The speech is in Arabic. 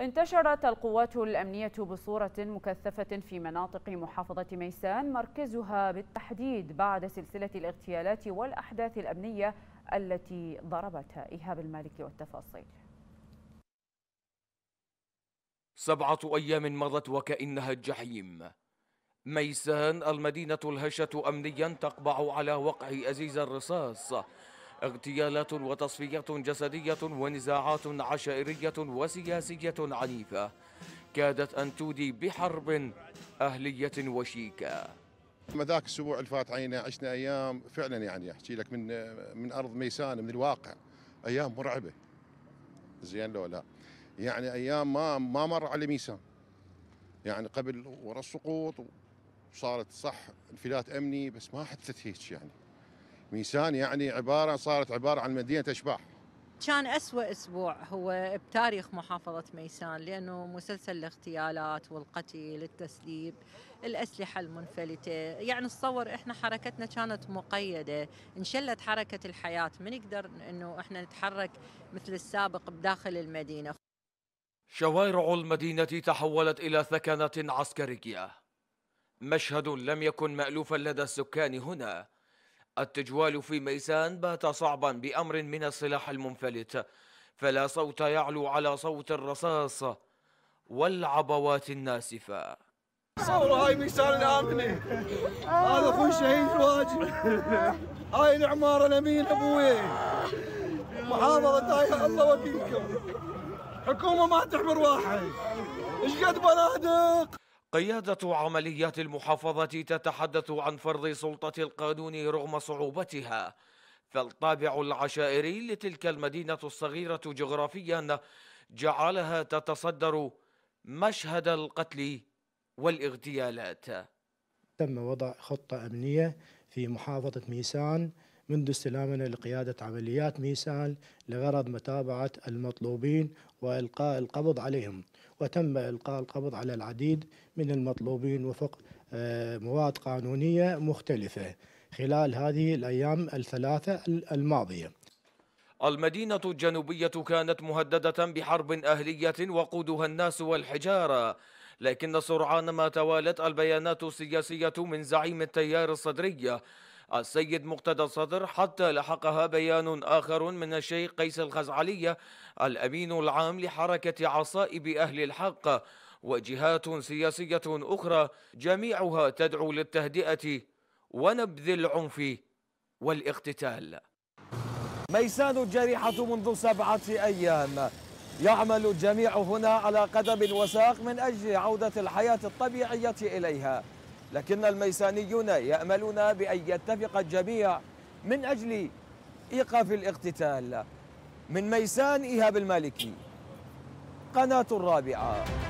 انتشرت القوات الأمنية بصورة مكثفة في مناطق محافظة ميسان مركزها بالتحديد بعد سلسلة الاغتيالات والأحداث الأمنية التي ضربتها إيهاب المالكي والتفاصيل سبعة أيام مضت وكأنها الجحيم ميسان المدينة الهشة أمنيا تقبع على وقع أزيز الرصاص اغتيالات وتصفيات جسدية ونزاعات عشائرية وسياسية عنيفة كادت أن تودي بحرب أهلية وشيكة ذاك الاسبوع الفات عينا عشنا ايام فعلا يعني احكي لك من من ارض ميسان من الواقع ايام مرعبه زين لو لا يعني ايام ما ما مر على ميسان يعني قبل ورا السقوط وصارت صح انفلات امني بس ما حدثت هيك يعني ميسان يعني عبارة صارت عبارة عن مدينة أشباح كان أسوأ أسبوع هو بتاريخ محافظة ميسان لأنه مسلسل الاغتيالات والقتل التسليب الأسلحة المنفلتة يعني تصور إحنا حركتنا كانت مقيدة انشلت حركة الحياة ما نقدر أنه إحنا نتحرك مثل السابق بداخل المدينة شوارع المدينة تحولت إلى ثكنة عسكرية مشهد لم يكن مألوفا لدى السكان هنا التجوال في ميسان بات صعبا بأمر من السلاح المنفلت فلا صوت يعلو على صوت الرصاص والعبوات الناسفة صوروا هاي ميسان الأمني هذا أخوي شهيد الواجب هاي العمارة الأمين أبوي محافظة هاي الله وكيلكم حكومة ما تحمر واحد ايش قد بنادق قيادة عمليات المحافظة تتحدث عن فرض سلطة القانون رغم صعوبتها فالطابع العشائري لتلك المدينة الصغيرة جغرافيا جعلها تتصدر مشهد القتل والاغتيالات تم وضع خطة أمنية في محافظة ميسان منذ استلامنا لقيادة عمليات ميسان لغرض متابعة المطلوبين وإلقاء القبض عليهم وتم إلقاء القبض على العديد من المطلوبين وفق آه، مواد قانونية مختلفة خلال هذه الأيام الثلاثة الماضية المدينة الجنوبية كانت مهددة بحرب أهلية وقودها الناس والحجارة لكن سرعان ما توالت البيانات السياسية من زعيم التيار الصدري السيد مقتدى الصدر حتى لحقها بيان آخر من الشيخ قيس الخزعلية الأمين العام لحركة عصائب أهل الحق وجهات سياسية أخرى جميعها تدعو للتهدئة ونبذ العنف والاقتتال ميسان الجريحة منذ سبعة أيام يعمل الجميع هنا على قدم وساق من أجل عودة الحياة الطبيعية إليها لكن الميسانيون يأملون بأن يتفق الجميع من أجل إيقاف الاقتتال من ميسان إيهاب المالكي قناة الرابعة